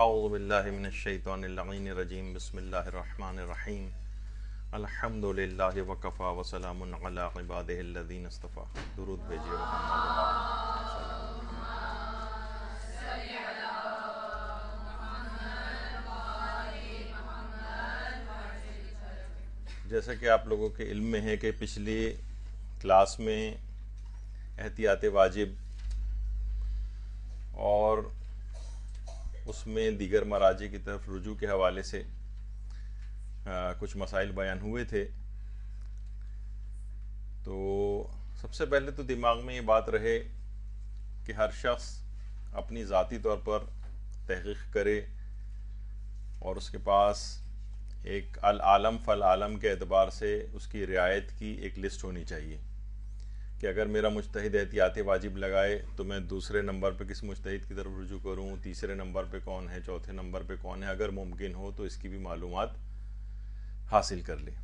اعوذ باللہ من الشیطان اللعین الرجیم بسم اللہ الرحمن الرحیم الحمد وقفا وسلام علی عبادہ الذین استفا درود بھی جیسا کہ آپ لوگوں کے علم میں ہے کہ پچھلی کلاس میں احتیاط واجب اور اس میں دیگر مراج کی طرف رجوع کے حوالے سے کچھ مسائل بیان ہوئے تھے تو سب سے پہلے تو دماغ میں یہ بات رہے کہ ہر شخص اپنی ذاتی طور پر تحقیق کرے اور اس کے پاس ایک العالم فالعالم کے اعتبار سے اس کی رعایت کی ایک لسٹ ہونی چاہیے کہ اگر میرا مجتہد احتیاط واجب لگائے تو میں دوسرے نمبر پہ کس مشتحد کی طرف رجوع کروں تیسرے نمبر پہ کون ہے چوتھے نمبر پہ کون ہے اگر ممکن ہو تو اس کی بھی معلومات حاصل کر لیں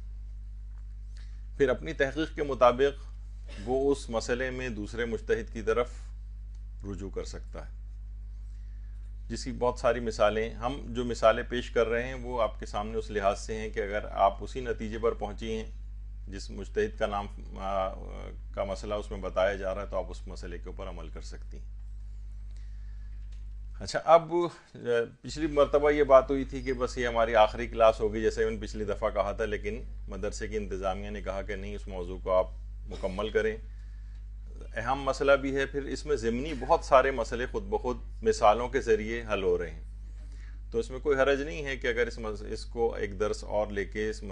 پھر اپنی تحقیق کے مطابق وہ اس مسئلے میں دوسرے مشتحد کی طرف رجوع کر سکتا ہے جس کی بہت ساری مثالیں ہم جو مثالیں پیش کر رہے ہیں وہ آپ کے سامنے اس لحاظ سے ہیں کہ اگر آپ اسی نتیجے پر پہنچی ہیں جس مجتہد کا نام کا مسئلہ اس میں بتایا جا رہا ہے تو آپ اس مسئلے کے اوپر عمل کر سکتی ہیں اچھا اب پچھلی مرتبہ یہ بات ہوئی تھی کہ بس یہ ہماری آخری کلاس ہوگی جیسے ان پچھلی دفعہ کہا تھا لیکن مدرسے کی انتظامیہ نے کہا کہ نہیں اس موضوع کو آپ مکمل کریں اہم مسئلہ بھی ہے پھر اس میں ضمنی بہت سارے مسئلے خود بخود مثالوں کے ذریعے حل ہو رہے ہیں تو اس میں کوئی حرج نہیں ہے کہ اگر اس اس کو ایک درس اور لے کے اس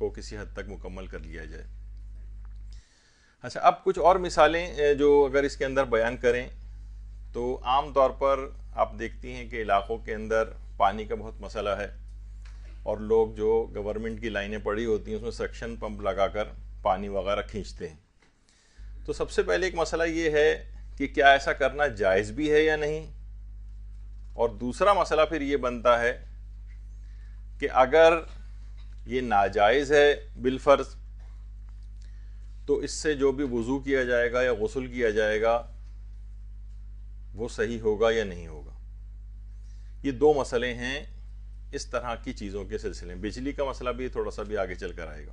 کو کسی حد تک مکمل کر لیا جائے اچھا اب کچھ اور مثالیں جو اگر اس کے اندر بیان کریں تو عام طور پر آپ دیکھتی ہیں کہ علاقوں کے اندر پانی کا بہت مسئلہ ہے اور لوگ جو گورنمنٹ کی لائنیں پڑی ہوتی ہیں اس میں سکشن پمپ لگا کر پانی وغیرہ کھینچتے ہیں تو سب سے پہلے ایک مسئلہ یہ ہے کہ کیا ایسا کرنا جائز بھی ہے یا نہیں اور دوسرا مسئلہ پھر یہ بنتا ہے کہ اگر یہ ناجائز ہے بالفرض تو اس سے جو بھی وضو کیا جائے گا یا غسل کیا جائے گا وہ صحیح ہوگا یا نہیں ہوگا یہ دو مسئلے ہیں اس طرح کی چیزوں کے سلسلے میں بجلی کا مسئلہ بھی تھوڑا سا بھی آگے چل کر آئے گا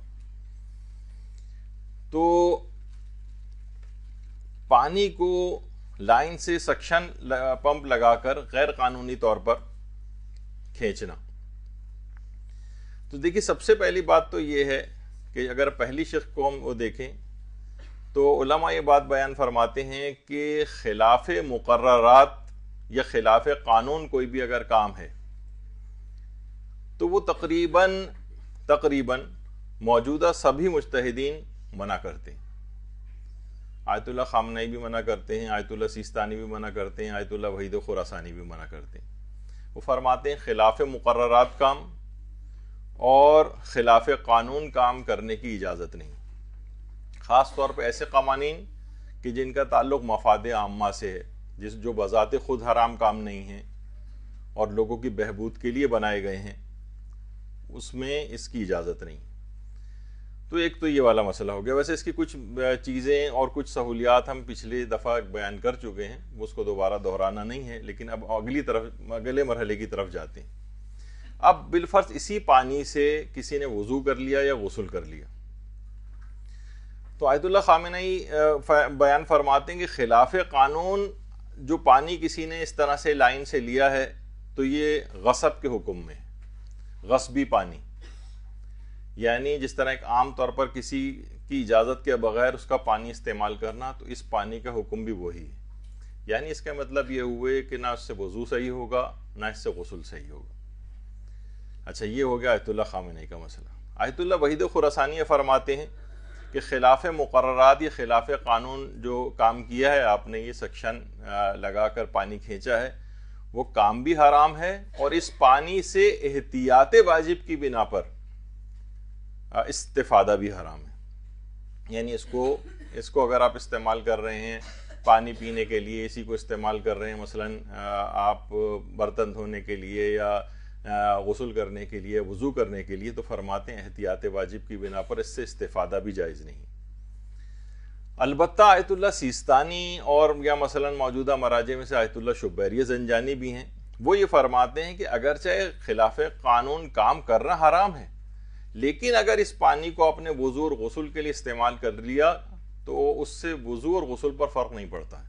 تو پانی کو لائن سے سکشن پمپ لگا کر غیر قانونی طور پر کھینچنا تو دیکھیے سب سے پہلی بات تو یہ ہے کہ اگر پہلی شق کو ہم وہ دیکھیں تو علماء یہ بات بیان فرماتے ہیں کہ خلاف مقررات یا خلاف قانون کوئی بھی اگر کام ہے تو وہ تقریباً تقریباً موجودہ سبھی مجتہدین منع کرتے ہیں آیت اللہ خامنائی بھی منع کرتے ہیں آیت اللہ سیستانی بھی منع کرتے ہیں آیت اللہ وحید و خوراسانی بھی منع کرتے ہیں وہ فرماتے ہیں خلاف مقررات کام اور خلاف قانون کام کرنے کی اجازت نہیں خاص طور پہ ایسے قوانین کہ جن کا تعلق مفاد عامہ سے ہے جس جو بذات خود حرام کام نہیں ہیں اور لوگوں کی بہبود کے لیے بنائے گئے ہیں اس میں اس کی اجازت نہیں تو ایک تو یہ والا مسئلہ ہو گیا ویسے اس کی کچھ چیزیں اور کچھ سہولیات ہم پچھلے دفعہ بیان کر چکے ہیں اس کو دوبارہ دہرانا نہیں ہے لیکن اب اگلی طرف اگلے مرحلے کی طرف جاتے ہیں اب بالفرض اسی پانی سے کسی نے وضو کر لیا یا غسل کر لیا تو آیت اللہ خامن بیان فرماتے ہیں کہ خلاف قانون جو پانی کسی نے اس طرح سے لائن سے لیا ہے تو یہ غصب کے حکم میں ہے غصبی پانی یعنی جس طرح ایک عام طور پر کسی کی اجازت کے بغیر اس کا پانی استعمال کرنا تو اس پانی کا حکم بھی وہی ہے یعنی اس کا مطلب یہ ہوئے کہ نہ اس سے وضو صحیح ہوگا نہ اس سے غسل صحیح ہوگا اچھا یہ ہو گیا آیت اللہ خامن کا مسئلہ آیت اللہ وحید خراسانیہ فرماتے ہیں کہ خلاف مقررات یا خلاف قانون جو کام کیا ہے آپ نے یہ سکشن لگا کر پانی کھینچا ہے وہ کام بھی حرام ہے اور اس پانی سے احتیاط واجب کی بنا پر استفادہ بھی حرام ہے یعنی اس کو اس کو اگر آپ استعمال کر رہے ہیں پانی پینے کے لیے اسی کو استعمال کر رہے ہیں مثلا آپ برتن دھونے کے لیے یا غسل کرنے کے لیے وضو کرنے کے لیے تو فرماتے ہیں احتیاط واجب کی بنا پر اس سے استفادہ بھی جائز نہیں البتہ آیت اللہ سیستانی اور یا مثلا موجودہ مراجع میں سے آیت اللہ شبیری زنجانی بھی ہیں وہ یہ فرماتے ہیں کہ اگرچہ خلاف قانون کام کرنا حرام ہے لیکن اگر اس پانی کو آپ نے وضو اور غسل کے لیے استعمال کر لیا تو اس سے وضو اور غسل پر فرق نہیں پڑتا ہے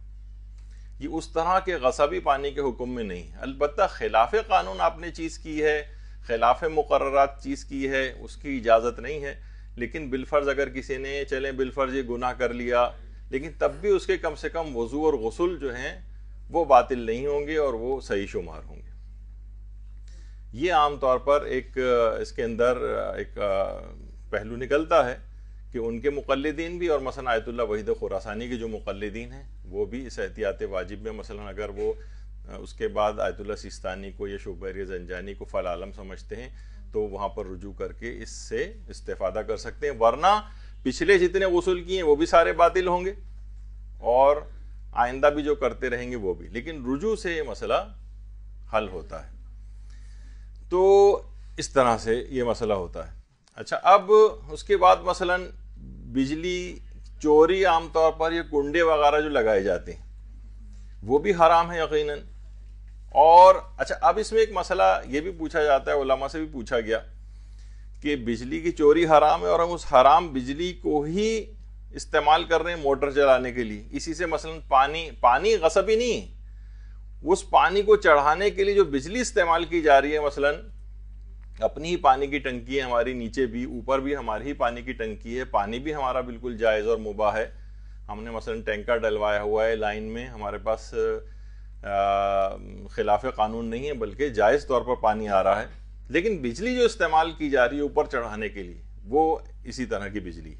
یہ اس طرح کے غصبی پانی کے حکم میں نہیں ہے البتہ خلاف قانون آپ نے چیز کی ہے خلاف مقررات چیز کی ہے اس کی اجازت نہیں ہے لیکن بالفرض اگر کسی نے چلیں بالفرض یہ گناہ کر لیا لیکن تب بھی اس کے کم سے کم وضو اور غسل جو ہیں وہ باطل نہیں ہوں گے اور وہ صحیح شمار ہوں گے یہ عام طور پر ایک اس کے اندر ایک پہلو نکلتا ہے کہ ان کے مقلدین بھی اور مثلا آیت اللہ وحید خوراسانی کے جو مقلدین ہیں وہ بھی اس احتیاط واجب میں مثلا اگر وہ اس کے بعد آیت اللہ سستانی کو یا شبیر زنجانی کو فل عالم سمجھتے ہیں تو وہاں پر رجوع کر کے اس سے استفادہ کر سکتے ہیں ورنہ پچھلے جتنے غسل کیے ہیں وہ بھی سارے باطل ہوں گے اور آئندہ بھی جو کرتے رہیں گے وہ بھی لیکن رجوع سے یہ مسئلہ حل ہوتا ہے تو اس طرح سے یہ مسئلہ ہوتا ہے اچھا اب اس کے بعد مثلا بجلی چوری عام طور پر یہ کنڈے وغیرہ جو لگائے جاتے ہیں وہ بھی حرام ہے یقیناً اور اچھا اب اس میں ایک مسئلہ یہ بھی پوچھا جاتا ہے علماء سے بھی پوچھا گیا کہ بجلی کی چوری حرام ہے اور ہم اس حرام بجلی کو ہی استعمال کر رہے ہیں موٹر چلانے کے لیے اسی سے مثلا پانی پانی غصب ہی نہیں اس پانی کو چڑھانے کے لیے جو بجلی استعمال کی جا رہی ہے مثلا اپنی ہی پانی کی ٹنکی ہے ہماری نیچے بھی اوپر بھی ہماری ہی پانی کی ٹنکی ہے پانی بھی ہمارا بالکل جائز اور مباح ہے ہم نے مثلا ٹینکر ڈلوایا ہوا ہے لائن میں ہمارے پاس خلاف قانون نہیں ہے بلکہ جائز طور پر پانی آ رہا ہے لیکن بجلی جو استعمال کی جا رہی ہے اوپر چڑھانے کے لیے وہ اسی طرح کی بجلی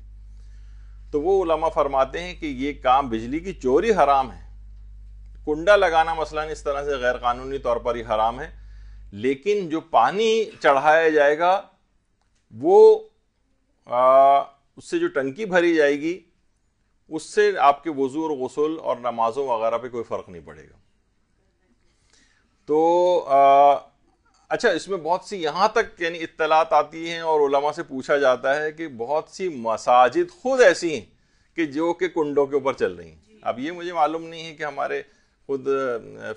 تو وہ علماء فرماتے ہیں کہ یہ کام بجلی کی چوری حرام ہے کنڈا لگانا مثلا اس طرح سے غیر قانونی طور پر ہی حرام ہے لیکن جو پانی چڑھایا جائے گا وہ اس سے جو ٹنکی بھری جائے گی اس سے آپ کے وضو اور غسل اور نمازوں وغیرہ پہ کوئی فرق نہیں پڑے گا تو اچھا اس میں بہت سی یہاں تک یعنی اطلاعات آتی ہیں اور علماء سے پوچھا جاتا ہے کہ بہت سی مساجد خود ایسی ہیں کہ جو کہ کنڈوں کے اوپر چل رہی ہیں اب یہ مجھے معلوم نہیں ہے کہ ہمارے خود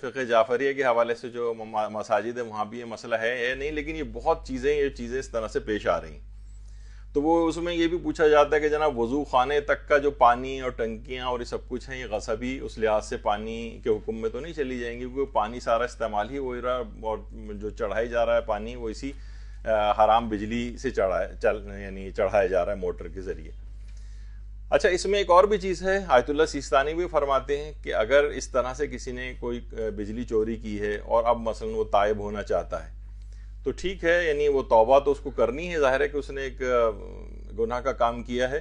فقہ جعفریہ کے حوالے سے جو مساجد ہیں وہاں بھی یہ مسئلہ ہے یہ نہیں لیکن یہ بہت چیزیں یہ چیزیں اس طرح سے پیش آ رہی ہیں تو وہ اس میں یہ بھی پوچھا جاتا ہے کہ جناب وضو خانے تک کا جو پانی اور ٹنکیاں اور یہ سب کچھ ہیں یہ غصہ بھی اس لحاظ سے پانی کے حکم میں تو نہیں چلی جائیں گی کیونکہ پانی سارا استعمال ہی ہو رہا اور جو چڑھائی جا رہا ہے پانی وہ اسی حرام بجلی سے چڑھا یعنی چڑھایا جا رہا ہے موٹر کے ذریعے اچھا اس میں ایک اور بھی چیز ہے آیت اللہ سیستانی بھی فرماتے ہیں کہ اگر اس طرح سے کسی نے کوئی بجلی چوری کی ہے اور اب مثلا وہ طائب ہونا چاہتا ہے تو ٹھیک ہے یعنی وہ توبہ تو اس کو کرنی ہے ظاہر ہے کہ اس نے ایک گناہ کا کام کیا ہے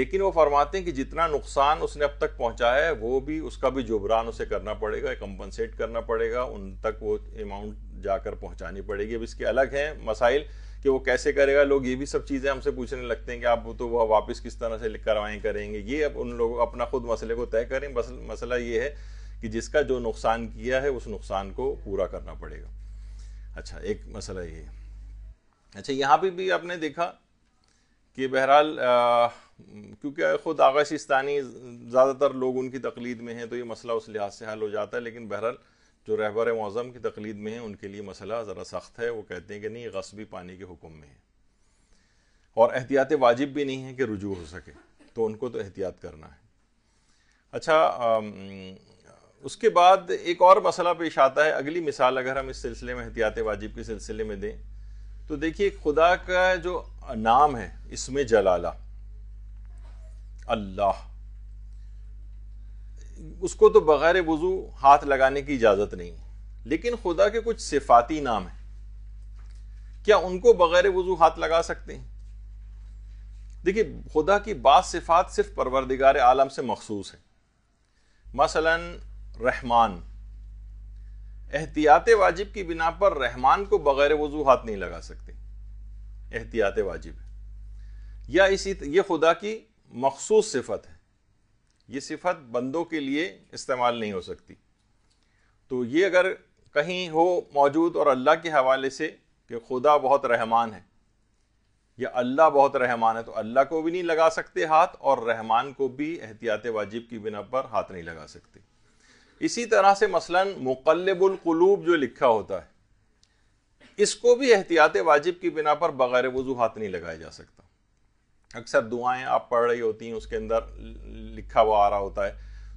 لیکن وہ فرماتے ہیں کہ جتنا نقصان اس نے اب تک پہنچا ہے وہ بھی اس کا بھی جبران اسے کرنا پڑے گا کمپنسیٹ کرنا پڑے گا ان تک وہ اماؤنٹ جا کر پہنچانی پڑے گی اب اس کے الگ ہیں مسائل کہ وہ کیسے کرے گا لوگ یہ بھی سب چیزیں ہم سے پوچھنے لگتے ہیں کہ آپ تو وہ واپس کس طرح سے کروائیں کریں گے یہ اب ان لوگوں اپنا خود مسئلے کو طے کریں مسئلہ یہ ہے کہ جس کا جو نقصان کیا ہے اس نقصان کو پورا کرنا پڑے گا اچھا ایک مسئلہ یہ ہے اچھا یہاں پہ بھی آپ نے دیکھا کہ بہرحال کیونکہ خود آغاشستانی زیادہ تر لوگ ان کی تقلید میں ہیں تو یہ مسئلہ اس لحاظ سے حل ہو جاتا ہے لیکن بہرحال جو رہبر معظم کی تقلید میں ہیں ان کے لیے مسئلہ ذرا سخت ہے وہ کہتے ہیں کہ نہیں غصبی پانی کے حکم میں ہے اور احتیاط واجب بھی نہیں ہے کہ رجوع ہو سکے تو ان کو تو احتیاط کرنا ہے اچھا اس کے بعد ایک اور مسئلہ پیش آتا ہے اگلی مثال اگر ہم اس سلسلے میں احتیاط واجب کے سلسلے میں دیں تو دیکھیے خدا کا جو نام ہے اس میں جلالہ اللہ اس کو تو بغیر وضو ہاتھ لگانے کی اجازت نہیں ہے لیکن خدا کے کچھ صفاتی نام ہیں کیا ان کو بغیر وضو ہاتھ لگا سکتے ہیں دیکھیے خدا کی بعض صفات صرف پروردگار عالم سے مخصوص ہے مثلا رحمان احتیاط واجب کی بنا پر رحمان کو بغیر وضو ہاتھ نہیں لگا سکتے احتیاط واجب ہے یا اسی یہ خدا کی مخصوص صفت ہے یہ صفت بندوں کے لیے استعمال نہیں ہو سکتی تو یہ اگر کہیں ہو موجود اور اللہ کے حوالے سے کہ خدا بہت رحمان ہے یا اللہ بہت رحمان ہے تو اللہ کو بھی نہیں لگا سکتے ہاتھ اور رحمان کو بھی احتیاط واجب کی بنا پر ہاتھ نہیں لگا سکتے اسی طرح سے مثلا مقلب القلوب جو لکھا ہوتا ہے اس کو بھی احتیاط واجب کی بنا پر بغیر وضو ہاتھ نہیں لگایا جا سکتا اکثر دعائیں آپ پڑھ رہی ہوتی ہیں اس کے اندر لکھا ہوا آ رہا ہوتا ہے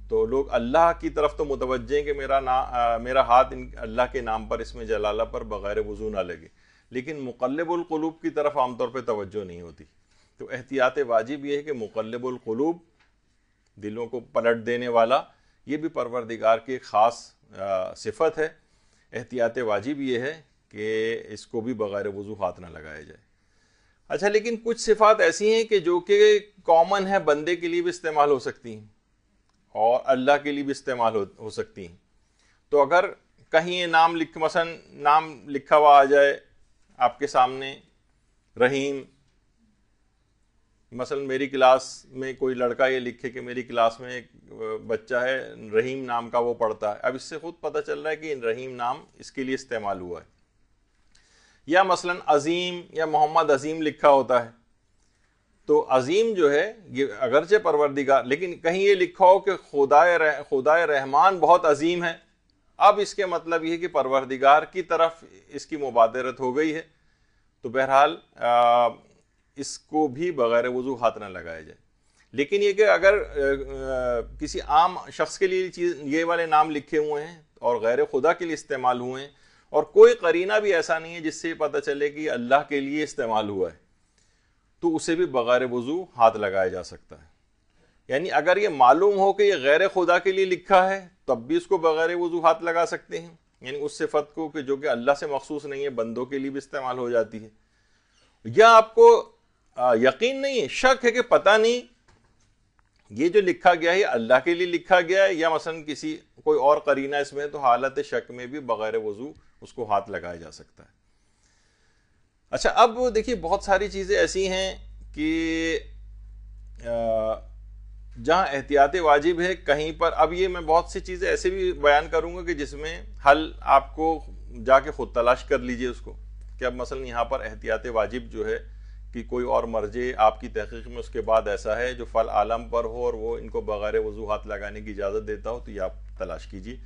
تو لوگ اللہ کی طرف تو متوجہ ہیں کہ میرا نا میرا ہاتھ ان اللہ کے نام پر اس میں جلالہ پر بغیر وضو نہ لگے لیکن مقلب القلوب کی طرف عام طور پہ توجہ نہیں ہوتی تو احتیاط واجب یہ ہے کہ مقلب القلوب دلوں کو پلٹ دینے والا یہ بھی پروردگار کی خاص صفت ہے احتیاط واجب یہ ہے کہ اس کو بھی بغیر وضو ہاتھ نہ لگایا جائے اچھا لیکن کچھ صفات ایسی ہیں کہ جو کہ کامن ہے بندے کے لیے بھی استعمال ہو سکتی ہیں اور اللہ کے لیے بھی استعمال ہو سکتی ہیں تو اگر کہیں نام لکھ مثلا نام لکھا ہوا آ جائے آپ کے سامنے رحیم مثلا میری کلاس میں کوئی لڑکا یہ لکھے کہ میری کلاس میں ایک بچہ ہے رحیم نام کا وہ پڑھتا ہے اب اس سے خود پتہ چل رہا ہے کہ رحیم نام اس کے لیے استعمال ہوا ہے یا مثلا عظیم یا محمد عظیم لکھا ہوتا ہے تو عظیم جو ہے یہ اگرچہ پروردگار لیکن کہیں یہ لکھا ہو کہ خدا خدائے رحمان بہت عظیم ہے اب اس کے مطلب یہ کہ پروردگار کی طرف اس کی مبادرت ہو گئی ہے تو بہرحال اس کو بھی بغیر وضو ہاتھ نہ لگایا جائے لیکن یہ کہ اگر کسی عام شخص کے لیے چیز یہ والے نام لکھے ہوئے ہیں اور غیر خدا کے لیے استعمال ہوئے ہیں اور کوئی قرینہ بھی ایسا نہیں ہے جس سے پتا چلے کہ اللہ کے لیے استعمال ہوا ہے تو اسے بھی بغیر وضو ہاتھ لگایا جا سکتا ہے یعنی اگر یہ معلوم ہو کہ یہ غیر خدا کے لیے لکھا ہے تب بھی اس کو بغیر وضو ہاتھ لگا سکتے ہیں یعنی اس صفت کو کہ جو کہ اللہ سے مخصوص نہیں ہے بندوں کے لیے بھی استعمال ہو جاتی ہے یا آپ کو یقین نہیں ہے شک ہے کہ پتہ نہیں یہ جو لکھا گیا ہے اللہ کے لیے لکھا گیا ہے یا مثلا کسی کوئی اور قرینہ اس میں تو حالت شک میں بھی بغیر وضو اس کو ہاتھ لگایا جا سکتا ہے اچھا اب دیکھیے بہت ساری چیزیں ایسی ہیں کہ جہاں احتیاط واجب ہے کہیں پر اب یہ میں بہت سی چیزیں ایسے بھی بیان کروں گا کہ جس میں حل آپ کو جا کے خود تلاش کر لیجئے اس کو کہ اب مثلا یہاں پر احتیاط واجب جو ہے کہ کوئی اور مرجے آپ کی تحقیق میں اس کے بعد ایسا ہے جو فل عالم پر ہو اور وہ ان کو بغیر وضوحات لگانے کی اجازت دیتا ہو تو یہ آپ تلاش کیجیے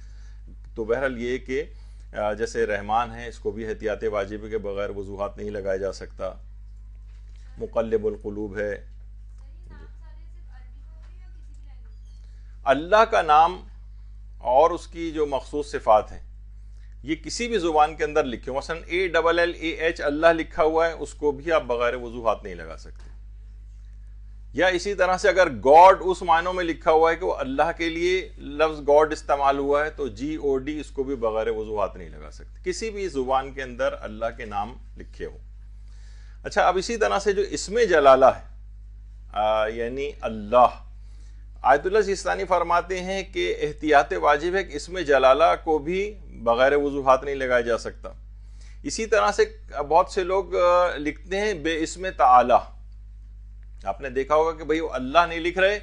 تو بہرحال یہ کہ جیسے رحمان ہیں اس کو بھی احتیاط واجب کے بغیر وضوحات نہیں لگایا جا سکتا مقلب القلوب ہے اللہ کا نام اور اس کی جو مخصوص صفات ہیں یہ کسی بھی زبان کے اندر لکھے مثلاً A double L A H اللہ لکھا ہوا ہے اس کو بھی آپ بغیر وضوحات نہیں لگا سکتے یا اسی طرح سے اگر گاڈ اس معنیوں میں لکھا ہوا ہے کہ وہ اللہ کے لیے لفظ گاڈ استعمال ہوا ہے تو جی او ڈی اس کو بھی بغیر وضوحات نہیں لگا سکتے کسی بھی زبان کے اندر اللہ کے نام لکھے ہوں اچھا اب اسی طرح سے جو اسم جلالہ ہے یعنی اللہ آیت اللہ سیستانی فرماتے ہیں کہ احتیاط واجب ہے کہ اسم جلالہ کو بھی بغیر وضوحات نہیں لگایا جا سکتا اسی طرح سے بہت سے لوگ لکھتے ہیں بے اسم تعالی آپ نے دیکھا ہوگا کہ بھئی وہ اللہ نہیں لکھ رہے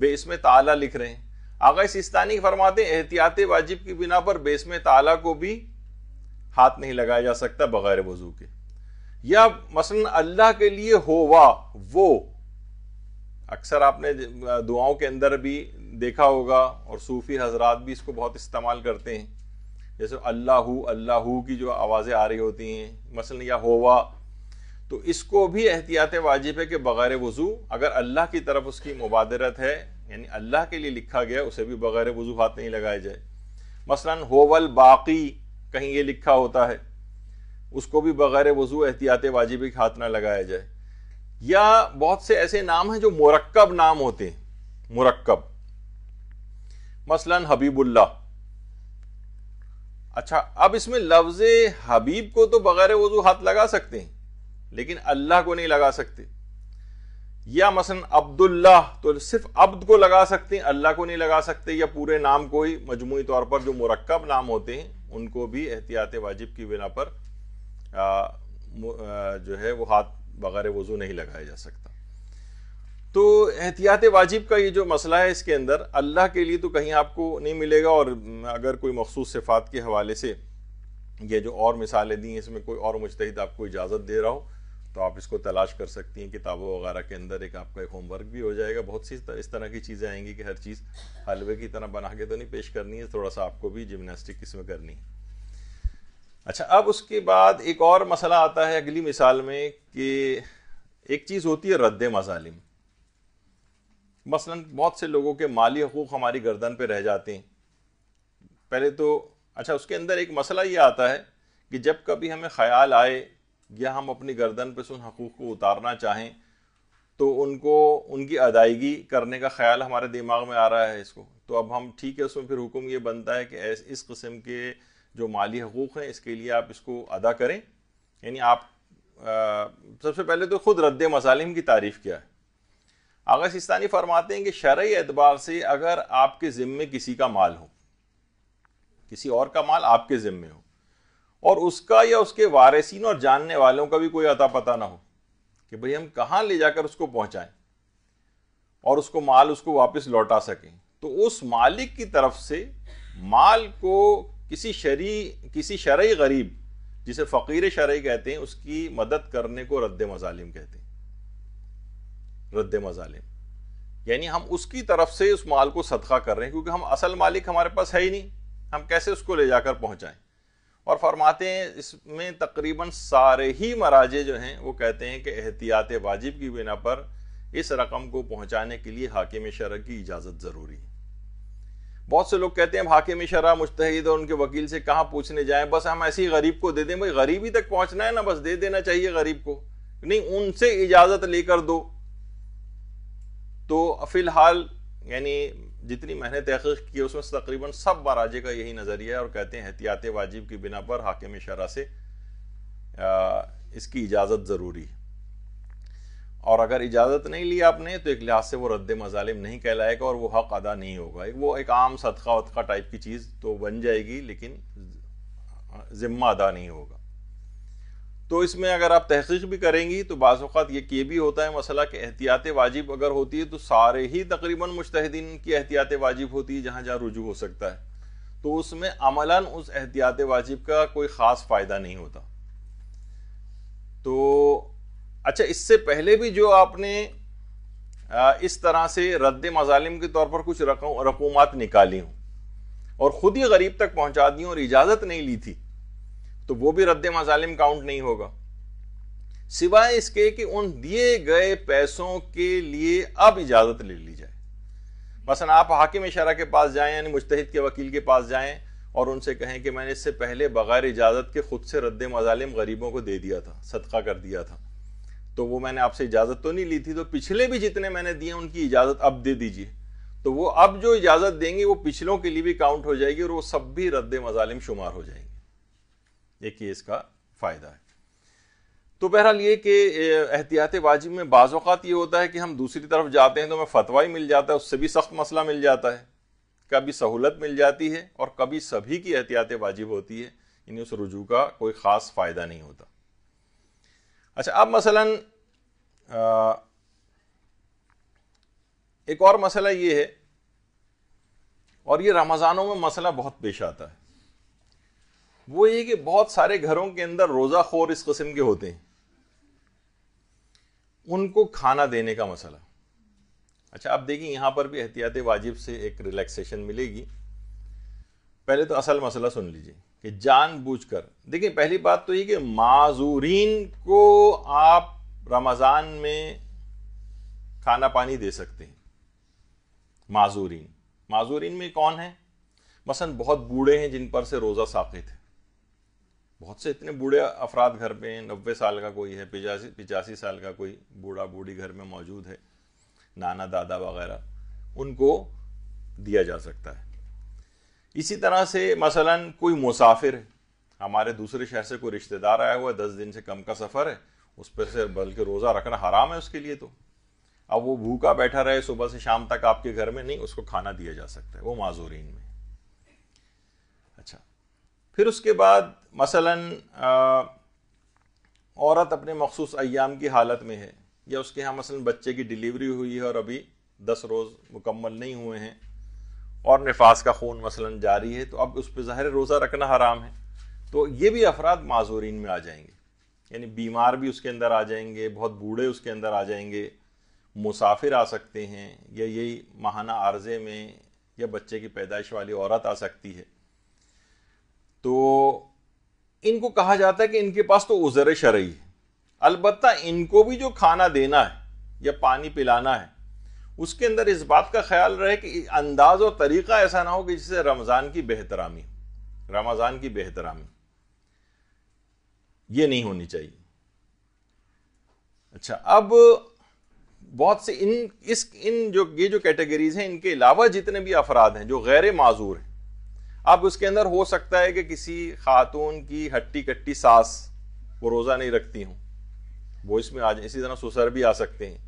بے اسم تعالیٰ لکھ رہے ہیں آغا استانی فرماتے ہیں احتیاط واجب کی بنا پر بے اسم تعالیٰ کو بھی ہاتھ نہیں لگایا جا سکتا بغیر وضو کے یا مثلا اللہ کے لیے ہوا وہ اکثر آپ نے دعاؤں کے اندر بھی دیکھا ہوگا اور صوفی حضرات بھی اس کو بہت استعمال کرتے ہیں جیسے اللہ ہو اللہ ہو کی جو آوازیں آ رہی ہوتی ہیں مثلا یا ہوا تو اس کو بھی احتیاط واجب ہے کہ بغیر وضو اگر اللہ کی طرف اس کی مبادرت ہے یعنی اللہ کے لیے لکھا گیا اسے بھی بغیر وضو ہاتھ نہیں لگایا جائے مثلا ہوول باقی کہیں یہ لکھا ہوتا ہے اس کو بھی بغیر وضو احتیاط واجب کے ہاتھ نہ لگایا جائے یا بہت سے ایسے نام ہیں جو مرکب نام ہوتے ہیں مرکب مثلا حبیب اللہ اچھا اب اس میں لفظ حبیب کو تو بغیر وضو ہاتھ لگا سکتے ہیں لیکن اللہ کو نہیں لگا سکتے یا مثلا عبداللہ تو صرف عبد کو لگا سکتے ہیں اللہ کو نہیں لگا سکتے یا پورے نام کو ہی مجموعی طور پر جو مرکب نام ہوتے ہیں ان کو بھی احتیاط واجب کی بنا پر جو ہے وہ ہاتھ بغیر وضو نہیں لگایا جا سکتا تو احتیاط واجب کا یہ جو مسئلہ ہے اس کے اندر اللہ کے لیے تو کہیں آپ کو نہیں ملے گا اور اگر کوئی مخصوص صفات کے حوالے سے یہ جو اور مثالیں دیں اس میں کوئی اور مجتہد آپ کو اجازت دے رہا ہو تو آپ اس کو تلاش کر سکتی ہیں کتابوں وغیرہ کے اندر ایک آپ کا ایک ہوم ورک بھی ہو جائے گا بہت سی اس طرح کی چیزیں آئیں گی کہ ہر چیز حلوے کی طرح بنا کے تو نہیں پیش کرنی ہے تھوڑا سا آپ کو بھی جمناسٹک اس میں کرنی ہے اچھا اب اس کے بعد ایک اور مسئلہ آتا ہے اگلی مثال میں کہ ایک چیز ہوتی ہے رد مظالم مثلاً بہت سے لوگوں کے مالی حقوق ہماری گردن پہ رہ جاتے ہیں پہلے تو اچھا اس کے اندر ایک مسئلہ یہ آتا ہے کہ جب کبھی ہمیں خیال آئے یا ہم اپنی گردن پہ سے ان حقوق کو اتارنا چاہیں تو ان کو ان کی ادائیگی کرنے کا خیال ہمارے دماغ میں آ رہا ہے اس کو تو اب ہم ٹھیک ہے اس میں پھر حکم یہ بنتا ہے کہ اس قسم کے جو مالی حقوق ہیں اس کے لیے آپ اس کو ادا کریں یعنی آپ سب سے پہلے تو خود رد مظالم کی تعریف کیا ہے سستانی فرماتے ہیں کہ شرعی اعتبار سے اگر آپ کے ذمے کسی کا مال ہو کسی اور کا مال آپ کے ذمے ہو اور اس کا یا اس کے وارثین اور جاننے والوں کا بھی کوئی عطا پتہ نہ ہو کہ بھئی ہم کہاں لے جا کر اس کو پہنچائیں اور اس کو مال اس کو واپس لوٹا سکیں تو اس مالک کی طرف سے مال کو کسی شرعی کسی شرعی غریب جسے فقیر شرعی کہتے ہیں اس کی مدد کرنے کو رد مظالم کہتے ہیں رد مظالم یعنی ہم اس کی طرف سے اس مال کو صدقہ کر رہے ہیں کیونکہ ہم اصل مالک ہمارے پاس ہے ہی نہیں ہم کیسے اس کو لے جا کر پہنچائیں اور فرماتے ہیں اس میں تقریباً سارے ہی مراجے جو ہیں وہ کہتے ہیں کہ احتیاط واجب کی بنا پر اس رقم کو پہنچانے کے لیے حاکم شرع کی اجازت ضروری ہے بہت سے لوگ کہتے ہیں حاکم شرع مشتحد اور ان کے وکیل سے کہاں پوچھنے جائیں بس ہم ایسے ہی غریب کو دے دیں بھائی غریبی تک پہنچنا ہے نا بس دے دینا چاہیے غریب کو نہیں ان سے اجازت لے کر دو تو فی الحال یعنی جتنی میں نے تحقیق کی اس میں تقریباً سب باراجے کا یہی نظریہ ہے اور کہتے ہیں احتیاط واجب کی بنا پر حاکم شرح سے اس کی اجازت ضروری ہے اور اگر اجازت نہیں لی آپ نے تو ایک لحاظ سے وہ رد مظالم نہیں کہلائے گا اور وہ حق ادا نہیں ہوگا وہ ایک عام صدقہ وطقہ ٹائپ کی چیز تو بن جائے گی لیکن ذمہ ادا نہیں ہوگا تو اس میں اگر آپ تحقیق بھی کریں گی تو بعض اوقات یہ بھی ہوتا ہے مسئلہ کہ احتیاط واجب اگر ہوتی ہے تو سارے ہی تقریباً مشتحدین کی احتیاط واجب ہوتی ہے جہاں جہاں رجوع ہو سکتا ہے تو اس میں عملاً اس احتیاط واجب کا کوئی خاص فائدہ نہیں ہوتا تو اچھا اس سے پہلے بھی جو آپ نے اس طرح سے رد مظالم کے طور پر کچھ رقومات نکالی ہوں اور خود ہی غریب تک پہنچا دیوں اور اجازت نہیں لی تھی تو وہ بھی رد مظالم کاؤنٹ نہیں ہوگا سوائے اس کے کہ ان دیے گئے پیسوں کے لیے اب اجازت لے لی جائے مثلا آپ حاکم اشارہ کے پاس جائیں یعنی مشتحد کے وکیل کے پاس جائیں اور ان سے کہیں کہ میں نے اس سے پہلے بغیر اجازت کے خود سے رد مظالم غریبوں کو دے دیا تھا صدقہ کر دیا تھا تو وہ میں نے آپ سے اجازت تو نہیں لی تھی تو پچھلے بھی جتنے میں نے دیے ان کی اجازت اب دے دیجیے تو وہ اب جو اجازت دیں گے وہ پچھلوں کے لیے بھی کاؤنٹ ہو جائے گی اور وہ سب بھی رد مظالم شمار ہو جائیں گے ایک یہ اس کا فائدہ ہے تو بہرحال یہ کہ احتیاط واجب میں بعض اوقات یہ ہوتا ہے کہ ہم دوسری طرف جاتے ہیں تو ہمیں ہی مل جاتا ہے اس سے بھی سخت مسئلہ مل جاتا ہے کبھی سہولت مل جاتی ہے اور کبھی سبھی کی احتیاط واجب ہوتی ہے یعنی اس رجوع کا کوئی خاص فائدہ نہیں ہوتا اچھا اب مثلا ایک اور مسئلہ یہ ہے اور یہ رمضانوں میں مسئلہ بہت پیش آتا ہے وہ یہ کہ بہت سارے گھروں کے اندر روزہ خور اس قسم کے ہوتے ہیں ان کو کھانا دینے کا مسئلہ اچھا آپ دیکھیں یہاں پر بھی احتیاط واجب سے ایک ریلیکسیشن ملے گی پہلے تو اصل مسئلہ سن لیجیے کہ جان بوجھ کر دیکھیں پہلی بات تو یہ کہ معذورین کو آپ رمضان میں کھانا پانی دے سکتے ہیں معذورین معذورین میں کون ہیں مثلاً بہت بوڑھے ہیں جن پر سے روزہ ساقت ہے بہت سے اتنے بوڑھے افراد گھر پہ نوے سال کا کوئی ہے پچاسی پچاسی سال کا کوئی بوڑھا بوڑھی گھر میں موجود ہے نانا دادا وغیرہ ان کو دیا جا سکتا ہے اسی طرح سے مثلا کوئی مسافر ہے ہمارے دوسرے شہر سے کوئی رشتہ دار آیا ہوا ہے دس دن سے کم کا سفر ہے اس پہ سے بلکہ روزہ رکھنا حرام ہے اس کے لیے تو اب وہ بھوکا بیٹھا رہے صبح سے شام تک آپ کے گھر میں نہیں اس کو کھانا دیا جا سکتا ہے وہ معذورین میں پھر اس کے بعد مثلا عورت اپنے مخصوص ایام کی حالت میں ہے یا اس کے ہاں مثلا بچے کی ڈیلیوری ہوئی ہے اور ابھی دس روز مکمل نہیں ہوئے ہیں اور نفاس کا خون مثلا جاری ہے تو اب اس پہ ظاہر روزہ رکھنا حرام ہے تو یہ بھی افراد معذورین میں آ جائیں گے یعنی بیمار بھی اس کے اندر آ جائیں گے بہت بوڑھے اس کے اندر آ جائیں گے مسافر آ سکتے ہیں یا یہی ماہانہ عارضے میں یا بچے کی پیدائش والی عورت آ سکتی ہے تو ان کو کہا جاتا ہے کہ ان کے پاس تو عذر شرعی ہے البتہ ان کو بھی جو کھانا دینا ہے یا پانی پلانا ہے اس کے اندر اس بات کا خیال رہے کہ انداز اور طریقہ ایسا نہ ہو جس سے رمضان کی بہترامی رمضان کی بہترامی یہ نہیں ہونی چاہیے اچھا اب بہت اس ان جو یہ جو کیٹیگریز ہیں ان کے علاوہ جتنے بھی افراد ہیں جو غیر معذور ہیں اب اس کے اندر ہو سکتا ہے کہ کسی خاتون کی ہٹی کٹی ساس وہ روزہ نہیں رکھتی ہوں وہ اس میں آج اسی طرح سسر بھی آ سکتے ہیں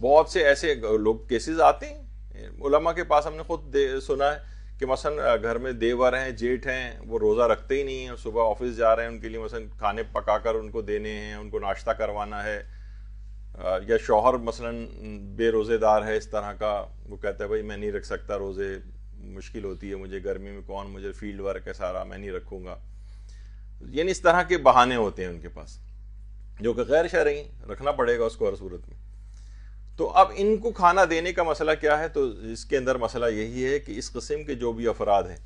بہت سے ایسے لوگ کیسز آتے ہیں علماء کے پاس ہم نے خود سنا ہے کہ مثلا گھر میں دیور ہیں جیٹ ہیں وہ روزہ رکھتے ہی نہیں ہیں صبح آفس جا رہے ہیں ان کے لیے مثلا کھانے پکا کر ان کو دینے ہیں ان کو ناشتہ کروانا ہے یا شوہر مثلا بے روزے دار ہے اس طرح کا وہ کہتا ہے بھائی میں نہیں رکھ سکتا روزے مشکل ہوتی ہے مجھے گرمی میں کون مجھے فیلڈ ورک ہے سارا میں نہیں رکھوں گا یعنی اس طرح کے بہانے ہوتے ہیں ان کے پاس جو کہ غیر شرعی رکھنا پڑے گا اس کو ہر صورت میں تو اب ان کو کھانا دینے کا مسئلہ کیا ہے تو اس کے اندر مسئلہ یہی ہے کہ اس قسم کے جو بھی افراد ہیں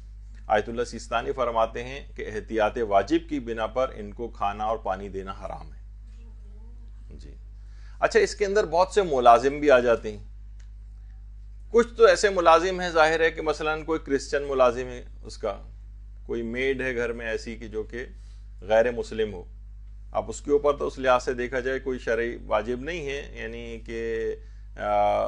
آیت اللہ سیستانی فرماتے ہیں کہ احتیاط واجب کی بنا پر ان کو کھانا اور پانی دینا حرام ہے جی اچھا اس کے اندر بہت سے ملازم بھی آ جاتے ہیں کچھ تو ایسے ملازم ہیں ظاہر ہے کہ مثلاً کوئی کرسچن ملازم ہے اس کا کوئی میڈ ہے گھر میں ایسی کہ جو کہ غیر مسلم ہو اب اس کے اوپر تو اس لحاظ سے دیکھا جائے کوئی شرعی واجب نہیں ہے یعنی کہ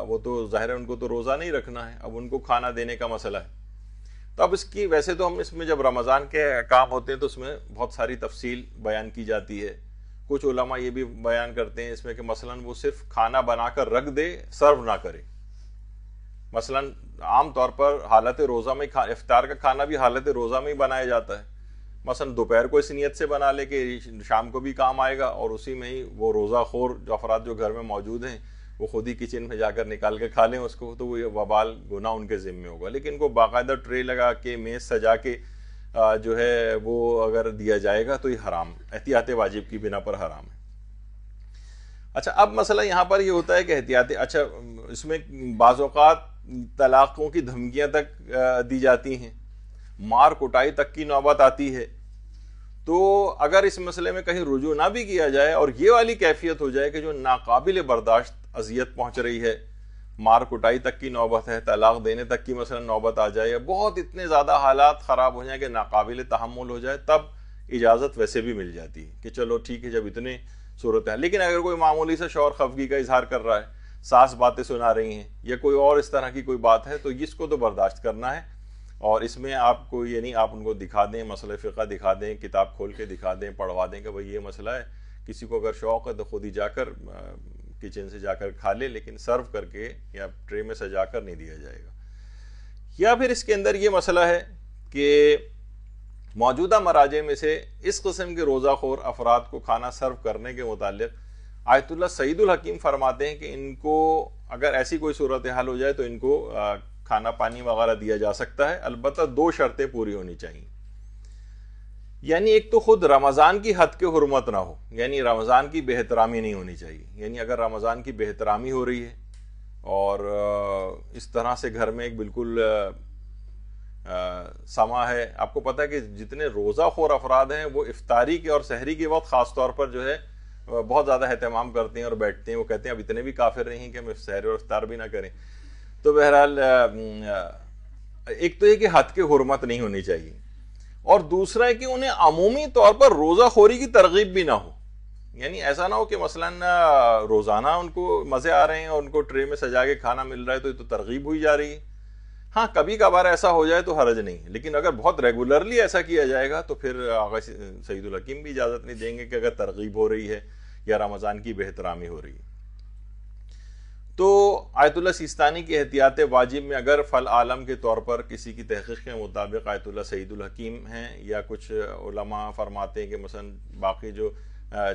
وہ تو ظاہر ہے ان کو تو روزہ نہیں رکھنا ہے اب ان کو کھانا دینے کا مسئلہ ہے تو اب اس کی ویسے تو ہم اس میں جب رمضان کے کام ہوتے ہیں تو اس میں بہت ساری تفصیل بیان کی جاتی ہے کچھ علماء یہ بھی بیان کرتے ہیں اس میں کہ مثلاً وہ صرف کھانا بنا کر رکھ دے سرو نہ کرے مثلا عام طور پر حالت روزہ میں افطار کا کھانا بھی حالت روزہ میں ہی بنایا جاتا ہے مثلا دوپہر کو اس نیت سے بنا لے کے شام کو بھی کام آئے گا اور اسی میں ہی وہ روزہ خور جو افراد جو گھر میں موجود ہیں وہ خود ہی کچن میں جا کر نکال کے کھا لیں اس کو تو وہ یہ وبال گناہ ان کے ذمے ہوگا لیکن ان کو باقاعدہ ٹرے لگا کے میز سجا کے جو ہے وہ اگر دیا جائے گا تو یہ حرام احتیاط واجب کی بنا پر حرام ہے اچھا اب مسئلہ یہاں پر یہ ہوتا ہے کہ احتیاط اچھا اس میں بعض اوقات طلاقوں کی دھمکیاں تک دی جاتی ہیں مار کوٹائی تک کی نوبت آتی ہے تو اگر اس مسئلے میں کہیں رجوع نہ بھی کیا جائے اور یہ والی کیفیت ہو جائے کہ جو ناقابل برداشت اذیت پہنچ رہی ہے مار کٹائی تک کی نوبت ہے طلاق دینے تک کی مثلا نوبت آ جائے بہت اتنے زیادہ حالات خراب ہو جائیں کہ ناقابل تحمل ہو جائے تب اجازت ویسے بھی مل جاتی ہے کہ چلو ٹھیک ہے جب اتنے صورت ہے لیکن اگر کوئی معمولی سا شور خفگی کا اظہار کر رہا ہے ساس باتیں سنا رہی ہیں یا کوئی اور اس طرح کی کوئی بات ہے تو اس کو تو برداشت کرنا ہے اور اس میں آپ کو یہ نہیں آپ ان کو دکھا دیں مسئلہ فقہ دکھا دیں کتاب کھول کے دکھا دیں پڑھوا دیں کہ بھائی یہ مسئلہ ہے کسی کو اگر شوق ہے تو خود ہی جا کر کچن سے جا کر کھا لے لیکن سرو کر کے یا ٹرے میں سجا کر نہیں دیا جائے گا یا پھر اس کے اندر یہ مسئلہ ہے کہ موجودہ مراجے میں سے اس قسم کے روزہ خور افراد کو کھانا سرو کرنے کے متعلق آیت اللہ سعید الحکیم فرماتے ہیں کہ ان کو اگر ایسی کوئی صورتحال ہو جائے تو ان کو کھانا پانی وغیرہ دیا جا سکتا ہے البتہ دو شرطیں پوری ہونی چاہیے یعنی ایک تو خود رمضان کی حد کے حرمت نہ ہو یعنی رمضان کی بہترامی نہیں ہونی چاہیے یعنی اگر رمضان کی بہترامی ہو رہی ہے اور اس طرح سے گھر میں ایک بالکل سما ہے آپ کو پتہ ہے کہ جتنے روزہ خور افراد ہیں وہ افطاری کے اور سحری کے وقت خاص طور پر جو ہے بہت زیادہ اہتمام کرتے ہیں اور بیٹھتے ہیں وہ کہتے ہیں اب اتنے بھی کافر رہیں کہ ہم سیر و رفتار بھی نہ کریں تو بہرحال ایک تو یہ کہ حد کے حرمت نہیں ہونی چاہیے اور دوسرا ہے کہ انہیں عمومی طور پر روزہ خوری کی ترغیب بھی نہ ہو یعنی ایسا نہ ہو کہ مثلا روزانہ ان کو مزے آ رہے ہیں اور ان کو ٹرے میں سجا کے کھانا مل رہا ہے تو یہ تو ترغیب ہوئی جا رہی ہے ہاں کبھی کبھار ایسا ہو جائے تو حرج نہیں لیکن اگر بہت ریگولرلی ایسا کیا جائے گا تو پھر آغا سعید الحکیم بھی اجازت نہیں دیں گے کہ اگر ترغیب ہو رہی ہے یا رمضان کی بہترامی ہو رہی ہے تو آیت اللہ سیستانی کی احتیاط واجب میں اگر فل عالم کے طور پر کسی کی تحقیق کے مطابق آیت اللہ سعید الحکیم ہیں یا کچھ علماء فرماتے ہیں کہ مثلا باقی جو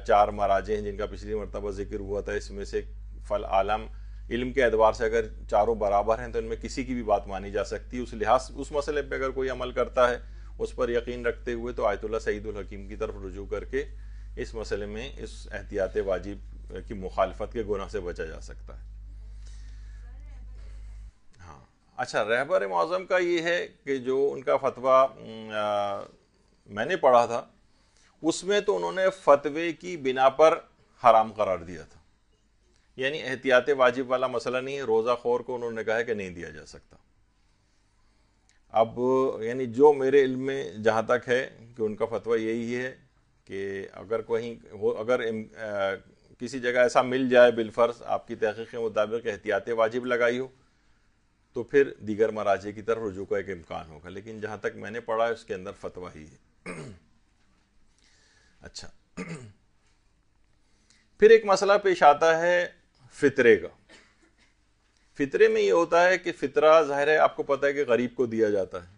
چار مراجے ہیں جن کا پچھلی مرتبہ ذکر ہوا تھا اس میں سے فل عالم علم کے اعتبار سے اگر چاروں برابر ہیں تو ان میں کسی کی بھی بات مانی جا سکتی ہے اس لحاظ اس مسئلے پہ اگر کوئی عمل کرتا ہے اس پر یقین رکھتے ہوئے تو آیت اللہ سعید الحکیم کی طرف رجوع کر کے اس مسئلے میں اس احتیاط واجب کی مخالفت کے گناہ سے بچا جا سکتا ہے ہاں اچھا رہبر معظم کا یہ ہے کہ جو ان کا فتویٰ میں نے پڑھا تھا اس میں تو انہوں نے فتوے کی بنا پر حرام قرار دیا تھا یعنی احتیاط واجب والا مسئلہ نہیں ہے روزہ خور کو انہوں نے کہا کہ نہیں دیا جا سکتا اب یعنی جو میرے علم میں جہاں تک ہے کہ ان کا فتویٰ یہی ہے کہ اگر کہیں ہو اگر کسی جگہ ایسا مل جائے بالفرض آپ کی تحقیق کے مطابق احتیاط واجب لگائی ہو تو پھر دیگر مراجے کی طرف رجوع کا ایک امکان ہوگا لیکن جہاں تک میں نے پڑھا ہے اس کے اندر فتویٰ ہی ہے اچھا پھر ایک مسئلہ پیش آتا ہے فطرے کا فطرے میں یہ ہوتا ہے کہ فطرہ ظاہر ہے آپ کو پتا ہے کہ غریب کو دیا جاتا ہے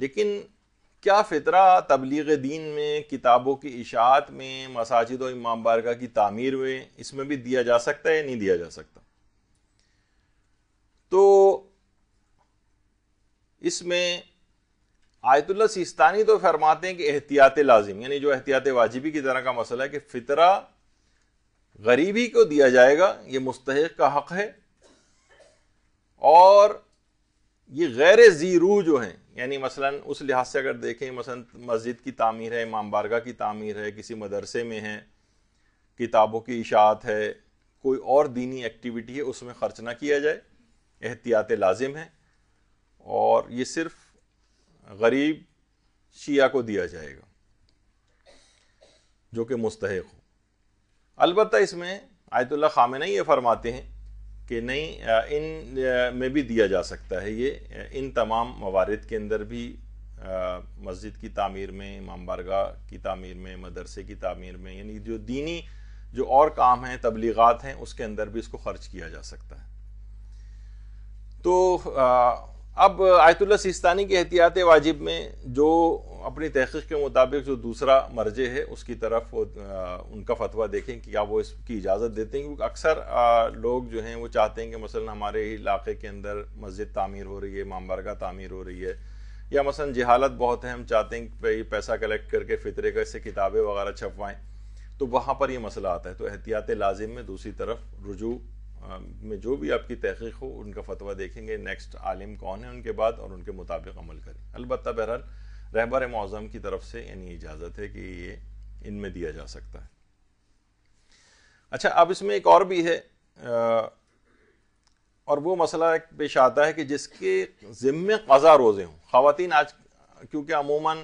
لیکن کیا فطرہ تبلیغ دین میں کتابوں کی اشاعت میں مساجد و امام بارگاہ کی تعمیر میں اس میں بھی دیا جا سکتا ہے یا نہیں دیا جا سکتا تو اس میں آیت اللہ سیستانی تو فرماتے ہیں کہ احتیاط لازم یعنی جو احتیاط واجبی کی طرح کا مسئلہ ہے کہ فطرہ غریبی کو دیا جائے گا یہ مستحق کا حق ہے اور یہ غیر زیرو جو ہیں یعنی مثلا اس لحاظ سے اگر دیکھیں مثلا مسجد کی تعمیر ہے امام بارگاہ کی تعمیر ہے کسی مدرسے میں ہے کتابوں کی اشاعت ہے کوئی اور دینی ایکٹیویٹی ہے اس میں خرچ نہ کیا جائے احتیاط لازم ہیں اور یہ صرف غریب شیعہ کو دیا جائے گا جو کہ مستحق ہو البتہ اس میں آیت اللہ خامنہ یہ فرماتے ہیں کہ نہیں ان میں بھی دیا جا سکتا ہے یہ ان تمام موارد کے اندر بھی مسجد کی تعمیر میں امام بارگاہ کی تعمیر میں مدرسے کی تعمیر میں یعنی جو دینی جو اور کام ہیں تبلیغات ہیں اس کے اندر بھی اس کو خرچ کیا جا سکتا ہے تو اب آیت اللہ سیستانی کے احتیاط واجب میں جو اپنی تحقیق کے مطابق جو دوسرا مرجے ہے اس کی طرف وہ ان کا فتویٰ دیکھیں کیا وہ اس کی اجازت دیتے ہیں کیونکہ اکثر لوگ جو ہیں وہ چاہتے ہیں کہ مثلا ہمارے ہی علاقے کے اندر مسجد تعمیر ہو رہی ہے مامبرگاہ تعمیر ہو رہی ہے یا مثلا جہالت بہت ہے ہم چاہتے ہیں کہ پیسہ کلیکٹ کر کے فطرے کا اس سے کتابیں وغیرہ چھپوائیں تو وہاں پر یہ مسئلہ آتا ہے تو احتیاط لازم میں دوسری طرف رجوع میں جو بھی آپ کی تحقیق ہو ان کا فتویٰ دیکھیں گے نیکسٹ عالم کون ہے ان کے بعد اور ان کے مطابق عمل کریں البتہ بہرحال رہبر معظم کی طرف سے یعنی اجازت ہے کہ یہ ان میں دیا جا سکتا ہے اچھا اب اس میں ایک اور بھی ہے اور وہ مسئلہ ایک پیش آتا ہے کہ جس کے ذمے قضا روزے ہوں خواتین آج کیونکہ عموماً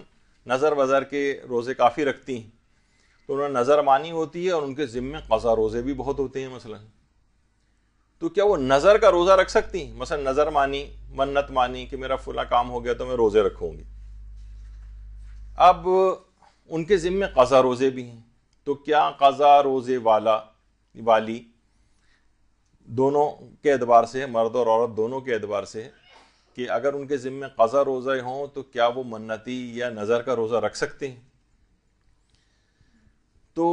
نظر وزر کے روزے کافی رکھتی ہیں تو انہوں نے نظر مانی ہوتی ہے اور ان کے ذمے قضا روزے بھی بہت ہوتے ہیں مثلاً تو کیا وہ نظر کا روزہ رکھ سکتی ہیں مثلاً مانی منت مانی کہ میرا فلاں کام ہو گیا تو میں روزے رکھوں گی اب ان کے ذمے قضا روزے بھی ہیں تو کیا قضا روزے والا والی دونوں کے اعتبار سے مرد اور عورت دونوں کے اعتبار سے کہ اگر ان کے ذمے قضا روزہ ہوں تو کیا وہ منتی یا نظر کا روزہ رکھ سکتے ہیں تو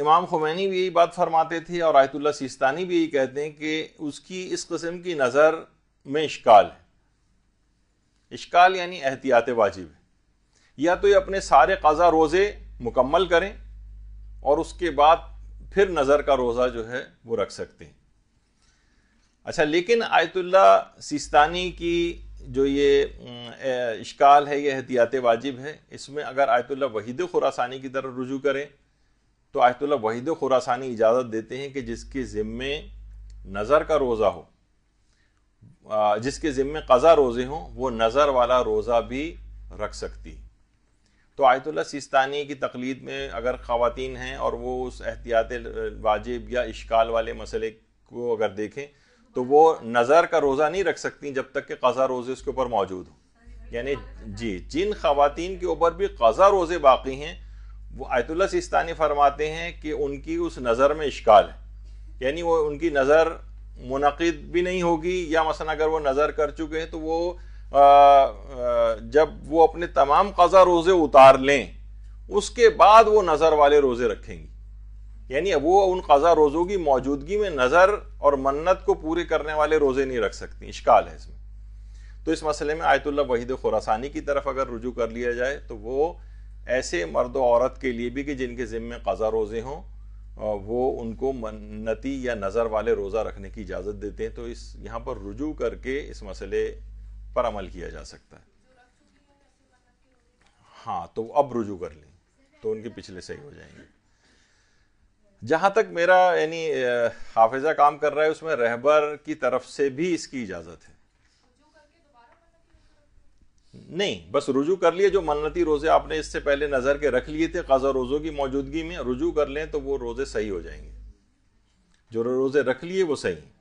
امام خمینی بھی یہی بات فرماتے تھے اور آیت اللہ سیستانی بھی یہی کہتے ہیں کہ اس کی اس قسم کی نظر میں اشکال ہے اشکال یعنی احتیاط واجب ہے یا تو یہ اپنے سارے قضا روزے مکمل کریں اور اس کے بعد پھر نظر کا روزہ جو ہے وہ رکھ سکتے ہیں اچھا لیکن آیت اللہ سیستانی کی جو یہ اشکال ہے یہ احتیاط واجب ہے اس میں اگر آیت اللہ وحید خوراسانی کی طرف رجوع کریں تو آیت اللہ وحید خوراسانی اجازت دیتے ہیں کہ جس کے ذمے نظر کا روزہ ہو جس کے ذمے قضا روزے ہوں وہ نظر والا روزہ بھی رکھ سکتی تو آیت اللہ سیستانی کی تقلید میں اگر خواتین ہیں اور وہ اس احتیاط واجب یا اشکال والے مسئلے کو اگر دیکھیں تو وہ نظر کا روزہ نہیں رکھ سکتی جب تک کہ قضا روزے اس کے اوپر موجود ہوں یعنی جی جن خواتین کے اوپر بھی قضا روزے باقی ہیں وہ آیت اللہ سیستانی فرماتے ہیں کہ ان کی اس نظر میں اشکال ہے یعنی وہ ان کی نظر منعقد بھی نہیں ہوگی یا مثلا اگر وہ نظر کر چکے ہیں تو وہ جب وہ اپنے تمام قضا روزے اتار لیں اس کے بعد وہ نظر والے روزے رکھیں گی یعنی وہ ان قضا روزوں کی موجودگی میں نظر اور منت کو پورے کرنے والے روزے نہیں رکھ سکتی اشکال ہے اس میں تو اس مسئلے میں آیت اللہ وحید خوراسانی کی طرف اگر رجوع کر لیا جائے تو وہ ایسے مرد و عورت کے لیے بھی کہ جن کے ذمے قضا روزے ہوں وہ ان کو منتی یا نظر والے روزہ رکھنے کی اجازت دیتے ہیں تو اس یہاں پر رجوع کر کے اس مسئلے پر عمل کیا جا سکتا ہے ہاں تو اب رجوع کر لیں تو ان کے پچھلے صحیح ہو جائیں گے جہاں تک میرا یعنی حافظہ کام کر رہا ہے اس میں رہبر کی طرف سے بھی اس کی اجازت ہے نہیں بس رجوع کر لیے جو منتی روزے آپ نے اس سے پہلے نظر کے رکھ لیے تھے قضا روزوں کی موجودگی میں رجوع کر لیں تو وہ روزے صحیح ہو جائیں گے جو روزے رکھ لیے وہ صحیح ہیں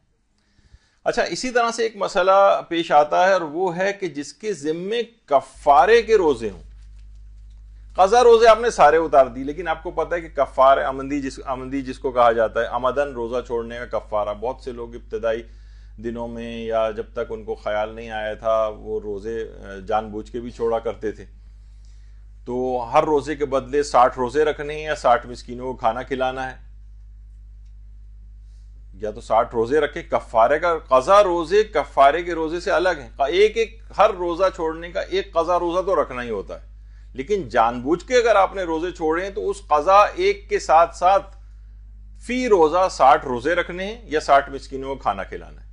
اچھا اسی طرح سے ایک مسئلہ پیش آتا ہے اور وہ ہے کہ جس کے ذمے کفارے کے روزے ہوں قضا روزے آپ نے سارے اتار دی لیکن آپ کو پتا ہے کہ کفار آمندی جس آمندی جس کو کہا جاتا ہے آمدن روزہ چھوڑنے کا کفارہ بہت سے لوگ ابتدائی دنوں میں یا جب تک ان کو خیال نہیں آیا تھا وہ روزے جان بوجھ کے بھی چھوڑا کرتے تھے تو ہر روزے کے بدلے ساٹھ روزے رکھنے ہیں یا ساٹھ مسکینوں کو کھانا کھلانا ہے یا تو ساٹھ روزے رکھے کفارے کا قضا روزے کفارے کے روزے سے الگ ہیں ایک ایک ہر روزہ چھوڑنے کا ایک قضا روزہ تو رکھنا ہی ہوتا ہے لیکن جان بوجھ کے اگر آپ نے روزے چھوڑے ہیں تو اس قضا ایک کے ساتھ ساتھ فی روزہ ساٹھ روزے رکھنے ہیں یا ساٹھ مسکینوں کو کھانا کھلانا ہے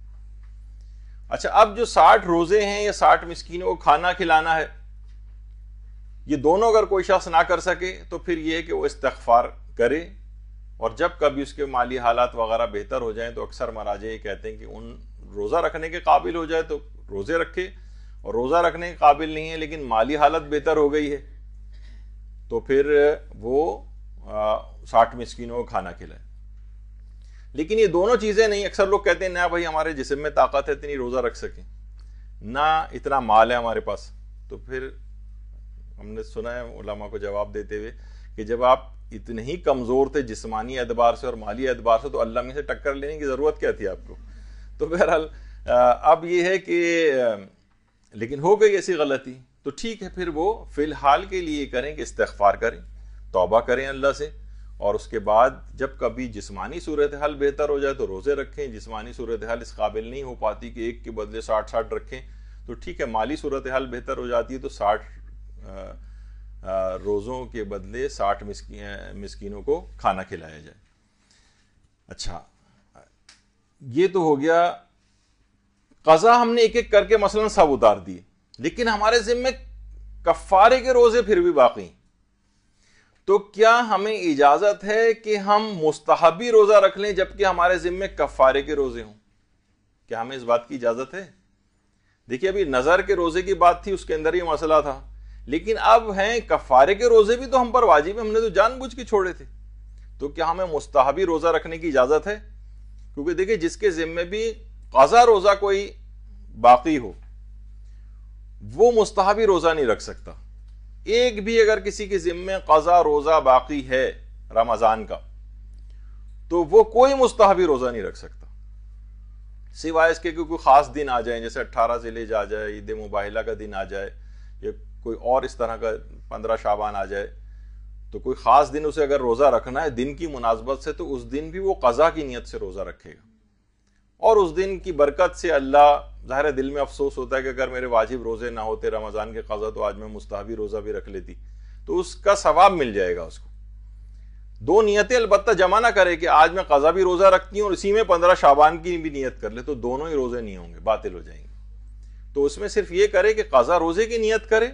اچھا اب جو ساٹھ روزے ہیں یا ساٹھ مسکینوں کو کھانا کھلانا ہے یہ دونوں اگر کوئی شخص نہ کر سکے تو پھر یہ کہ وہ استغفار کرے اور جب کبھی اس کے مالی حالات وغیرہ بہتر ہو جائیں تو اکثر مراجع یہ کہتے ہیں کہ ان روزہ رکھنے کے قابل ہو جائے تو روزے رکھے اور روزہ رکھنے کے قابل نہیں ہے لیکن مالی حالت بہتر ہو گئی ہے تو پھر وہ ساٹھ مسکینوں کو کھانا کھلائے لیکن یہ دونوں چیزیں نہیں اکثر لوگ کہتے ہیں نہ بھائی ہمارے جسم میں طاقت ہے اتنی روزہ رکھ سکیں نہ اتنا مال ہے ہمارے پاس تو پھر ہم نے سنا ہے علماء کو جواب دیتے ہوئے کہ جب آپ اتنے ہی کمزور تھے جسمانی اعتبار سے اور مالی اعتبار سے تو اللہ میں سے ٹکر لینے کی ضرورت کیا تھی آپ کو تو بہرحال اب یہ ہے کہ لیکن ہو گئی ایسی غلطی تو ٹھیک ہے پھر وہ فی الحال کے لیے کریں کہ استغفار کریں توبہ کریں اللہ سے اور اس کے بعد جب کبھی جسمانی صورتحال بہتر ہو جائے تو روزے رکھیں جسمانی صورتحال اس قابل نہیں ہو پاتی کہ ایک کے بدلے ساٹھ ساٹھ رکھیں تو ٹھیک ہے مالی صورتحال بہتر ہو جاتی ہے تو ساٹھ روزوں کے بدلے ساٹھ مسکینوں کو کھانا کھلایا جائے اچھا یہ تو ہو گیا قضا ہم نے ایک ایک کر کے مثلا سب اتار دیے لیکن ہمارے ذمے کفارے کے روزے پھر بھی باقی تو کیا ہمیں اجازت ہے کہ ہم مستحبی روزہ رکھ لیں جبکہ ہمارے ذمے کفارے کے روزے ہوں کیا ہمیں اس بات کی اجازت ہے دیکھیے ابھی نظر کے روزے کی بات تھی اس کے اندر یہ مسئلہ تھا لیکن اب ہیں کفارے کے روزے بھی تو ہم پر واجب ہیں ہم نے تو جان بوجھ کے چھوڑے تھے تو کیا ہمیں مستحبی روزہ رکھنے کی اجازت ہے کیونکہ دیکھیں جس کے ذمے بھی قضا روزہ کوئی باقی ہو وہ مستحبی روزہ نہیں رکھ سکتا ایک بھی اگر کسی کے ذمے قضا روزہ باقی ہے رمضان کا تو وہ کوئی مستحبی روزہ نہیں رکھ سکتا سوائے اس کے کوئی خاص دن آ جائیں جیسے اٹھارہ ضلع جا جائے عید مباحلہ کا دن آ جائے یا کوئی اور اس طرح کا پندرہ شابان آ جائے تو کوئی خاص دن اسے اگر روزہ رکھنا ہے دن کی مناسبت سے تو اس دن بھی وہ قضا کی نیت سے روزہ رکھے گا اور اس دن کی برکت سے اللہ ظاہر دل میں افسوس ہوتا ہے کہ اگر میرے واجب روزے نہ ہوتے رمضان کے قضا تو آج میں مستحبی روزہ بھی رکھ لیتی تو اس کا ثواب مل جائے گا اس کو دو نیتیں البتہ جمع نہ کرے کہ آج میں قضا بھی روزہ رکھتی ہوں اور اسی میں پندرہ شابان کی بھی نیت کر لے تو دونوں ہی روزے نہیں ہوں گے باطل ہو جائیں گے تو اس میں صرف یہ کرے کہ قضا روزے کی نیت کرے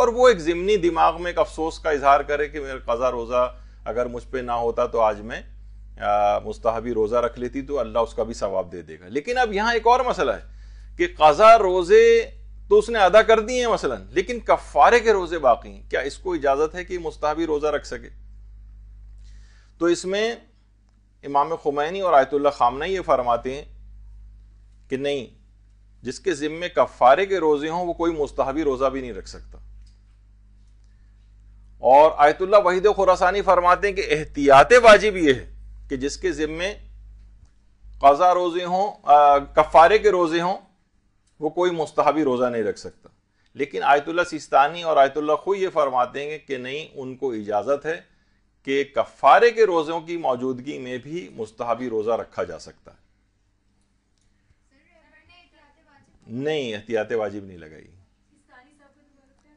اور وہ ایک ضمنی دماغ میں ایک افسوس کا اظہار کرے کہ قضا روزہ اگر مجھ پہ نہ ہوتا تو آج میں مستحبی روزہ رکھ لیتی تو اللہ اس کا بھی ثواب دے دے گا لیکن اب یہاں ایک اور مسئلہ ہے کہ قضا روزے تو اس نے ادا کر دی ہیں مثلا لیکن کفارے کے روزے باقی ہیں کیا اس کو اجازت ہے کہ مستحبی روزہ رکھ سکے تو اس میں امام خمینی اور آیت اللہ خامنہ یہ فرماتے ہیں کہ نہیں جس کے ذمے کفارے کے روزے ہوں وہ کوئی مستحبی روزہ بھی نہیں رکھ سکتا اور آیت اللہ وحید خوراسانی فرماتے ہیں کہ احتیاط واجب یہ ہے کہ جس کے ذمے قضا روزے ہوں کفارے کے روزے ہوں وہ کوئی مستحبی روزہ نہیں رکھ سکتا لیکن آیت اللہ سیستانی اور آیت اللہ خود یہ فرماتے ہیں کہ نہیں ان کو اجازت ہے کہ کفارے کے روزوں کی موجودگی میں بھی مستحبی روزہ رکھا جا سکتا ہے نہیں احتیاط واجب نہیں لگائی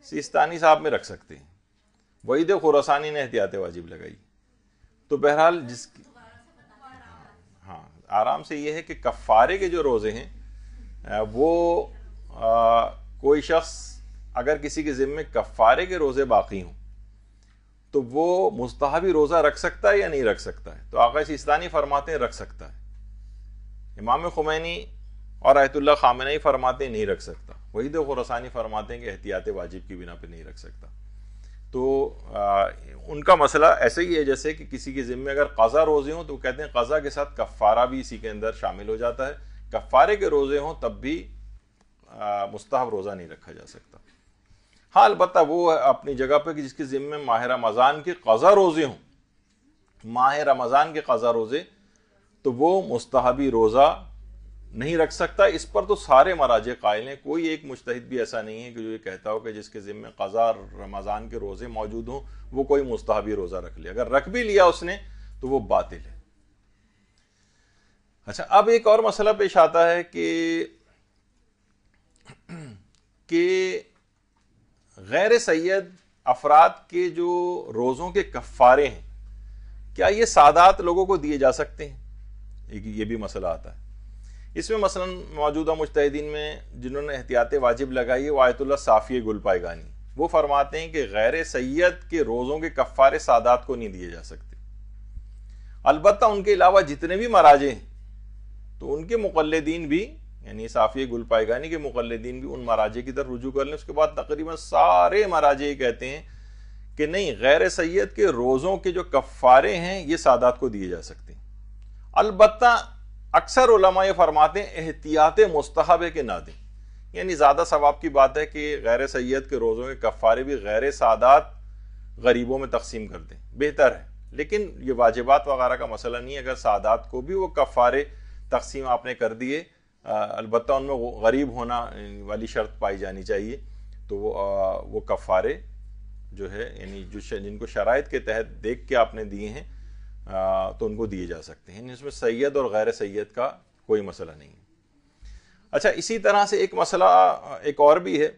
سیستانی صاحب میں رکھ سکتے ہیں وعید خوراسانی نے احتیاط واجب لگائی تو بہرحال جس کی ہاں آرام سے یہ ہے کہ کفارے کے جو روزے ہیں وہ کوئی شخص اگر کسی کے ذمے کفارے کے روزے باقی ہوں تو وہ مستحبی روزہ رکھ سکتا ہے یا نہیں رکھ سکتا ہے تو آقا سیستانی فرماتے رکھ سکتا ہے امام خمینی اور آیت اللہ ہی فرماتے نہیں رکھ سکتا وہی خورسانی فرماتے ہیں کہ احتیاط واجب کی بنا پہ نہیں رکھ سکتا تو ان کا مسئلہ ایسے ہی ہے جیسے کہ کسی کے ذمے اگر قضا روزے ہوں تو وہ کہتے ہیں قضا کے ساتھ کفارہ بھی اسی کے اندر شامل ہو جاتا ہے کفارے کے روزے ہوں تب بھی مستحب روزہ نہیں رکھا جا سکتا ہاں البتہ وہ اپنی جگہ پہ کہ جس کے ذمے ماہ رمضان کے قضا روزے ہوں ماہ رمضان کے قضا روزے تو وہ مستحبی روزہ نہیں رکھ سکتا اس پر تو سارے مراجع قائل ہیں کوئی ایک مشتحد بھی ایسا نہیں ہے کہ جو یہ کہتا ہو کہ جس کے ذمہ قضا رمضان کے روزے موجود ہوں وہ کوئی مستحبی روزہ رکھ لیا اگر رکھ بھی لیا اس نے تو وہ باطل ہے اچھا اب ایک اور مسئلہ پیش آتا ہے کہ غیر سید افراد کے جو روزوں کے کفارے ہیں کیا یہ سادات لوگوں کو دیے جا سکتے ہیں یہ بھی مسئلہ آتا ہے اس میں مثلا موجودہ مجتہدین میں جنہوں نے احتیاط واجب لگائی ہے وہ آیت اللہ صافی گل گانی وہ فرماتے ہیں کہ غیر سید کے روزوں کے کفار سادات کو نہیں دیے جا سکتے البتہ ان کے علاوہ جتنے بھی مراجے ہیں تو ان کے مقلدین بھی یعنی صافیہ گل گانی کے مقلدین بھی ان مراجے کی طرف رجوع کر لیں اس کے بعد تقریباً سارے مراجے یہ کہتے ہیں کہ نہیں غیر سید کے روزوں کے جو کفارے ہیں یہ سادات کو دیے جا سکتے ہیں البتہ اکثر علماء یہ فرماتے ہیں احتیاط مستحب کے دیں یعنی زیادہ ثواب کی بات ہے کہ غیر سید کے روزوں کے کفارے بھی غیر سعادات غریبوں میں تقسیم کر دیں بہتر ہے لیکن یہ واجبات وغیرہ کا مسئلہ نہیں ہے اگر سادات کو بھی وہ کفارے تقسیم آپ نے کر دیے البتہ ان میں غریب ہونا والی شرط پائی جانی چاہیے تو وہ کفارے جو ہے یعنی جو جن کو شرائط کے تحت دیکھ کے آپ نے دیے ہیں تو ان کو دیے جا سکتے ہیں یعنی اس میں سید اور غیر سید کا کوئی مسئلہ نہیں اچھا اسی طرح سے ایک مسئلہ ایک اور بھی ہے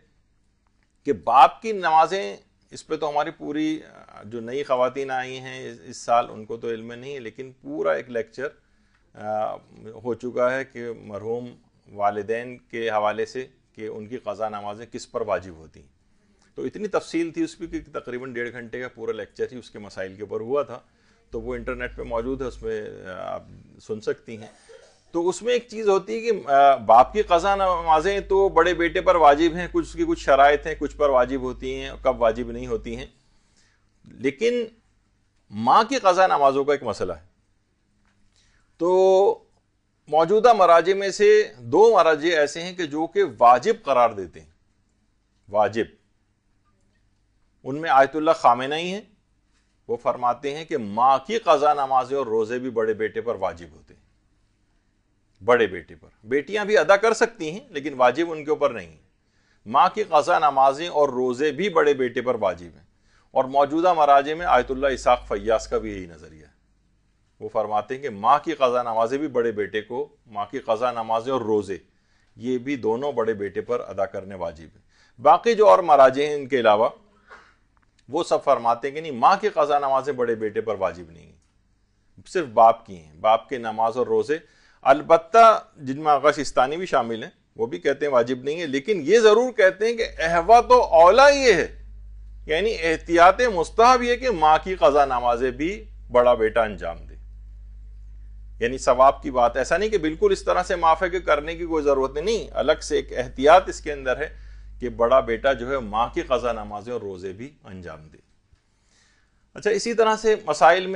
کہ باپ کی نمازیں اس پہ تو ہماری پوری جو نئی خواتین آئی ہیں اس سال ان کو تو علم نہیں ہے لیکن پورا ایک لیکچر ہو چکا ہے کہ مرحوم والدین کے حوالے سے کہ ان کی قضا نمازیں کس پر واجب ہوتی ہیں تو اتنی تفصیل تھی اس پہ کہ تقریباً ڈیڑھ گھنٹے کا پورا لیکچر ہی اس کے مسائل کے اوپر ہوا تھا تو وہ انٹرنیٹ پہ موجود ہے اس میں آپ سن سکتی ہیں تو اس میں ایک چیز ہوتی ہے کہ باپ کی قضا نمازیں تو بڑے بیٹے پر واجب ہیں کچھ اس کی کچھ شرائط ہیں کچھ پر واجب ہوتی ہیں کب واجب نہیں ہوتی ہیں لیکن ماں کی قضا نمازوں کا ایک مسئلہ ہے تو موجودہ مراجے میں سے دو مراجے ایسے ہیں کہ جو کہ واجب قرار دیتے ہیں واجب ان میں آیت اللہ خامنہ ہی ہیں وہ فرماتے ہیں کہ ماں کی قضا نمازیں اور روزے بھی بڑے بیٹے پر واجب ہوتے ہیں بڑے بیٹے پر بیٹیاں بھی ادا کر سکتی ہیں لیکن واجب ان کے اوپر نہیں ماں کی قضا نمازیں اور روزے بھی بڑے بیٹے پر واجب ہیں اور موجودہ مراجے میں آیت اللہ اساق فیاس کا بھی یہی نظریہ ہے وہ فرماتے ہیں کہ ماں کی قضا نمازیں بھی بڑے بیٹے کو ماں کی قضا نمازیں اور روزے یہ بھی دونوں بڑے بیٹے پر ادا کرنے واجب ہیں باقی جو اور مراجے ہیں ان کے علاوہ وہ سب فرماتے ہیں کہ نہیں ماں کی قضا نمازیں بڑے بیٹے پر واجب نہیں ہیں صرف باپ کی ہیں باپ کے نماز اور روزے البتہ جن میں غشستانی بھی شامل ہیں وہ بھی کہتے ہیں واجب نہیں ہے لیکن یہ ضرور کہتے ہیں کہ احوا تو اولا یہ ہے یعنی احتیاط مستحب یہ کہ ماں کی قضا نمازیں بھی بڑا بیٹا انجام دے یعنی ثواب کی بات ایسا نہیں کہ بالکل اس طرح سے معاف ہے کہ کرنے کی کوئی ضرورت نہیں الگ سے ایک احتیاط اس کے اندر ہے کہ بڑا بیٹا جو ہے ماں کی قضا نمازیں اور روزے بھی انجام دے اچھا اسی طرح سے مسائل میں